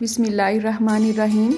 बिस्मिल्लाहिर्रहमानिर्रहीम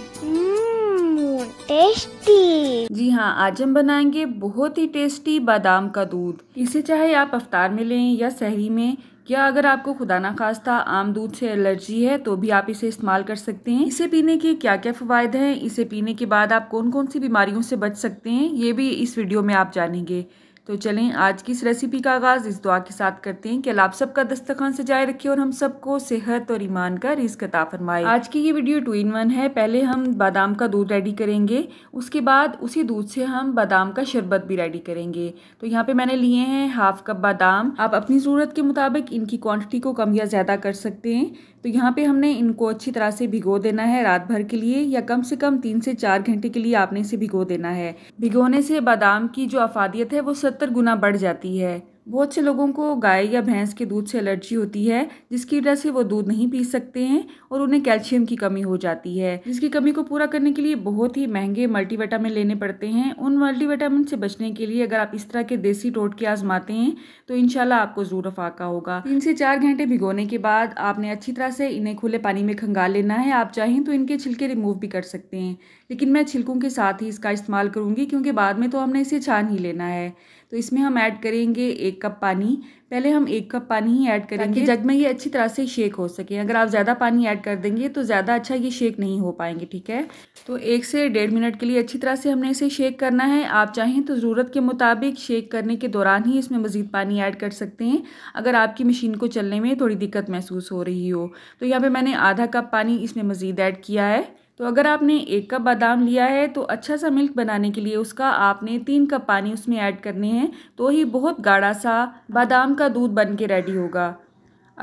tasty mmm, जी हाँ आज हम बनाएंगे बहुत ही टेस्टी बादाम का दूध इसे चाहे आप अफ्तार में लें या सहरी में या अगर आपको खुदा ना खास्ता आम दूध से एलर्जी है तो भी आप इसे इस्तेमाल कर सकते हैं इसे पीने के क्या क्या फ़वाद हैं इसे पीने के बाद आप कौन कौन सी बीमारियों से बच सकते हैं ये भी इस वीडियो में आप जानेंगे तो चलें आज की इस रेसिपी का आगाज़ इस दुआ के साथ करते हैं कि आप सबका दस्तखान सजाए रखे और हम सबको सेहत और ईमान का रिस्क अता फरमाए आज की ये वीडियो टू इन वन है पहले हम बादाम का दूध रेडी करेंगे उसके बाद उसी दूध से हम बादाम का शरबत भी रेडी करेंगे तो यहाँ पे मैंने लिए हैं हाफ कप बादाम आप अपनी ज़रूरत के मुताबिक इनकी क्वान्टिटी को कम या ज़्यादा कर सकते हैं तो यहाँ पे हमने इनको अच्छी तरह से भिगो देना है रात भर के लिए या कम से कम तीन से चार घंटे के लिए आपने इसे भिगो देना है भिगोने से बादाम की जो अफादियत है वो सत्तर गुना बढ़ जाती है बहुत से लोगों को गाय या भैंस के दूध से एलर्जी होती है जिसकी वजह से वो दूध नहीं पी सकते हैं और उन्हें कैल्शियम की कमी हो जाती है जिसकी कमी को पूरा करने के लिए बहुत ही महंगे मल्टीविटामिन लेने पड़ते हैं उन मल्टीविटामिन से बचने के लिए अगर आप इस तरह के देसी टोटके आजमाते हैं तो इनशाला आपको ज़रूर अफाका होगा तीन से चार घंटे भिगोने के बाद आपने अच्छी तरह से इन्हें खुले पानी में खंगा लेना है आप चाहें तो इनके छिलके रिमूव भी कर सकते हैं लेकिन मैं छिलकों के साथ ही इसका इस्तेमाल करूँगी क्योंकि बाद में तो हमने इसे छान ही लेना है तो इसमें हम ऐड करेंगे एक कप पानी पहले हम एक कप पानी ही ऐड करेंगे जग में ये अच्छी तरह से शेक हो सके अगर आप ज़्यादा पानी ऐड कर देंगे तो ज़्यादा अच्छा ये शेक नहीं हो पाएंगे ठीक है तो एक से डेढ़ मिनट के लिए अच्छी तरह से हमने इसे शेक करना है आप चाहें तो ज़रूरत के मुताबिक शेक करने के दौरान ही इसमें मज़ीद पानी ऐड कर सकते हैं अगर आपकी मशीन को चलने में थोड़ी दिक्कत महसूस हो रही हो तो यहाँ पर मैंने आधा कप पानी इसमें मज़ीद ऐड किया है तो अगर आपने एक कप बादाम लिया है तो अच्छा सा मिल्क बनाने के लिए उसका आपने तीन कप पानी उसमें ऐड करने हैं तो ही बहुत गाढ़ा सा बादाम का दूध बन के रेडी होगा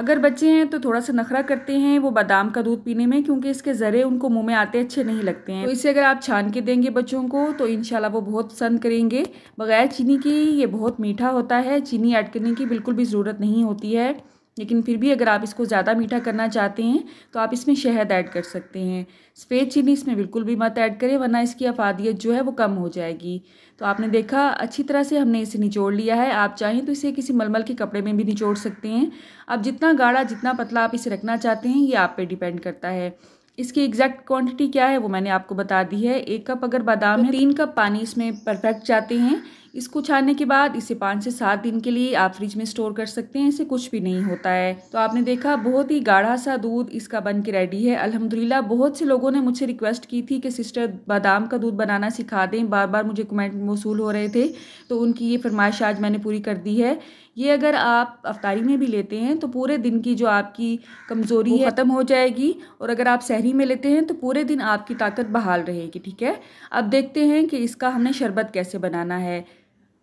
अगर बच्चे हैं तो थोड़ा सा नखरा करते हैं वो बादाम का दूध पीने में क्योंकि इसके ज़रे उनको मुंह में आते अच्छे नहीं लगते हैं तो इसे अगर आप छान के देंगे बच्चों को तो इन वो बहुत पसंद करेंगे बगैर चीनी के ये बहुत मीठा होता है चीनी ऐड करने की बिल्कुल भी ज़रूरत नहीं होती है लेकिन फिर भी अगर आप इसको ज़्यादा मीठा करना चाहते हैं तो आप इसमें शहद ऐड कर सकते हैं सफ़ेद चीनी इसमें बिल्कुल भी मत ऐड करें वरना इसकी अफादियत जो है वो कम हो जाएगी तो आपने देखा अच्छी तरह से हमने इसे निचोड़ लिया है आप चाहें तो इसे किसी मलमल के कपड़े में भी निचोड़ सकते हैं अब जितना गाढ़ा जितना पतला आप इसे रखना चाहते हैं ये आप पर डिपेंड करता है इसकी एग्जैक्ट क्वान्टिटी क्या है वो मैंने आपको बता दी है एक कप अगर बादाम है तो तीन कप पानी इसमें परफेक्ट जाते हैं इसको छानने के बाद इसे पाँच से सात दिन के लिए आप फ्रिज में स्टोर कर सकते हैं इसे कुछ भी नहीं होता है तो आपने देखा बहुत ही गाढ़ा सा दूध इसका बन के रेडी है अल्हम्दुलिल्लाह बहुत से लोगों ने मुझसे रिक्वेस्ट की थी कि सिस्टर बादाम का दूध बनाना सिखा दें बार बार मुझे कमेंट मौसूल हो रहे थे तो उनकी ये फरमाइश आज मैंने पूरी कर दी है ये अगर आप अफ्तारी में भी लेते हैं तो पूरे दिन की जो आपकी कमज़ोरी है ख़त्म हो जाएगी और अगर आप शहरी में लेते हैं तो पूरे दिन आपकी ताकत बहाल रहेगी ठीक है अब देखते हैं कि इसका हमने शरबत कैसे बनाना है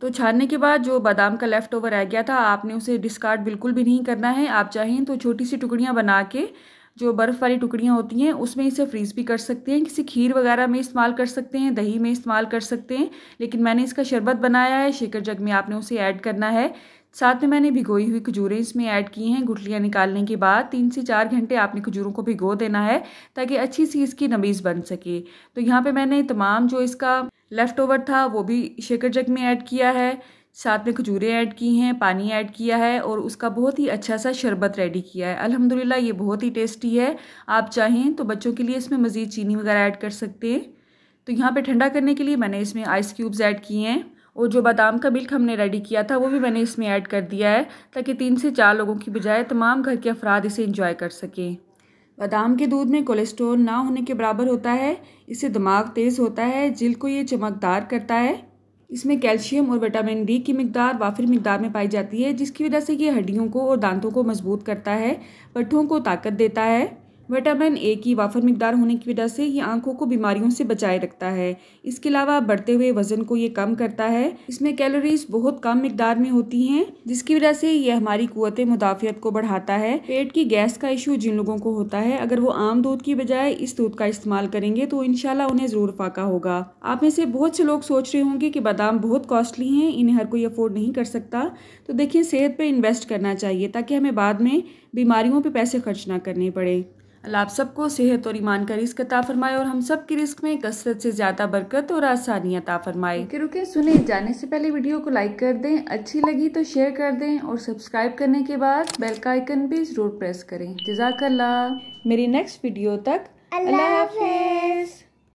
तो छानने के बाद जो बादाम का लेफ़्ट ओवर रह गया था आपने उसे डिस्कार्ड बिल्कुल भी नहीं करना है आप चाहें तो छोटी सी टुकड़ियाँ बना के जो बर्फ़ वाली टुकड़ियाँ होती हैं उसमें इसे फ्रीज़ भी कर सकते हैं किसी खीर वगैरह में इस्तेमाल कर सकते हैं दही में इस्तेमाल कर सकते हैं लेकिन मैंने इसका शरबत बनाया है शेकर जग में आपने उसे ऐड करना है साथ में मैंने भिगोई हुई खजूरें इसमें ऐड की हैं गुठलियाँ निकालने के बाद तीन से चार घंटे आपने खजूरों को भिगो देना है ताकि अच्छी सी इसकी नबीज़ बन सके तो यहाँ पे मैंने तमाम जो इसका लेफ़्ट ओवर था वो भी शेकर जग में ऐड किया है साथ में खजूरें ऐड की हैं पानी ऐड किया है और उसका बहुत ही अच्छा सा शरबत रेडी किया है अल्हम्दुलिल्लाह ये बहुत ही टेस्टी है आप चाहें तो बच्चों के लिए इसमें मज़ीद चीनी वगैरह ऐड कर सकते हैं तो यहाँ पे ठंडा करने के लिए मैंने इसमें आइस क्यूब्स ऐड किए हैं और जो बादाम का मिल्क हमने रेडी किया था वो भी मैंने इसमें ऐड कर दिया है ताकि तीन से चार लोगों की बजाय तमाम घर के अफराद इसे इंजॉय कर सकें बादाम के दूध में कोलेस्ट्रोल ना होने के बराबर होता है इससे दिमाग तेज़ होता है जिल को ये चमकदार करता है इसमें कैल्शियम और विटामिन डी की मकदार वाफिर मकदार में पाई जाती है जिसकी वजह से ये हड्डियों को और दांतों को मजबूत करता है पट्ठों को ताकत देता है विटामिन ए की वाफर मकदार होने की वजह से ये आंखों को बीमारियों से बचाए रखता है इसके अलावा बढ़ते हुए वजन को ये कम करता है इसमें कैलोरीज बहुत कम मकदार में होती हैं जिसकी वजह से ये हमारी कुत मुदाफियत को बढ़ाता है पेट की गैस का इशू जिन लोगों को होता है अगर वो आम दूध की बजाय इस दूध का इस्तेमाल करेंगे तो इनशाला उन्हें ज़रूर फाका होगा आप में से बहुत से लोग सोच रहे होंगे कि बादाम बहुत कॉस्टली हैं इन्हें हर कोई अफोर्ड नहीं कर सकता तो देखिए सेहत पर इन्वेस्ट करना चाहिए ताकि हमें बाद में बीमारियों पर पैसे खर्च ना करने पड़े अल्लाह आप सबको सेहत और ईमान का रिस्क अता फरमाए और हम सब की रिस्क में कसरत से ज़्यादा बरकत और आसानी अता फरमाए रुके रुके सुने जाने से पहले वीडियो को लाइक कर दें अच्छी लगी तो शेयर कर दें और सब्सक्राइब करने के बाद बेल का आइकन भी ज़रूर प्रेस करें जजाकल्ला मेरी नेक्स्ट वीडियो तक अल्लाह हाफिज़